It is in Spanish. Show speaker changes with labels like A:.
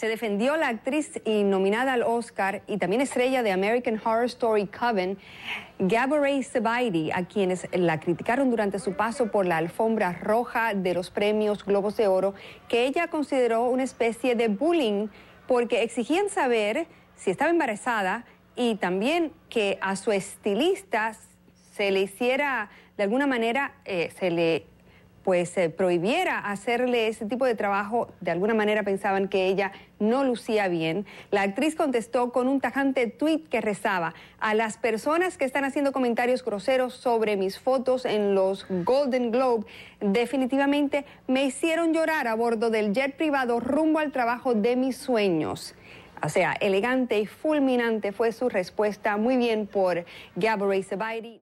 A: se defendió la actriz y nominada al Oscar y también estrella de American Horror Story Coven, ...Gabrielle Sebaidi, a quienes la criticaron durante su paso por la alfombra roja de los premios Globos de Oro, que ella consideró una especie de bullying porque exigían saber si estaba embarazada y también que a su estilista se le hiciera, de alguna manera, eh, se le pues eh, prohibiera hacerle ese tipo de trabajo, de alguna manera pensaban que ella no lucía bien. La actriz contestó con un tajante tuit que rezaba, a las personas que están haciendo comentarios groseros sobre mis fotos en los Golden Globe, definitivamente me hicieron llorar a bordo del jet privado rumbo al trabajo de mis sueños. O sea, elegante y fulminante fue su respuesta, muy bien por Gabrielle Zabairi.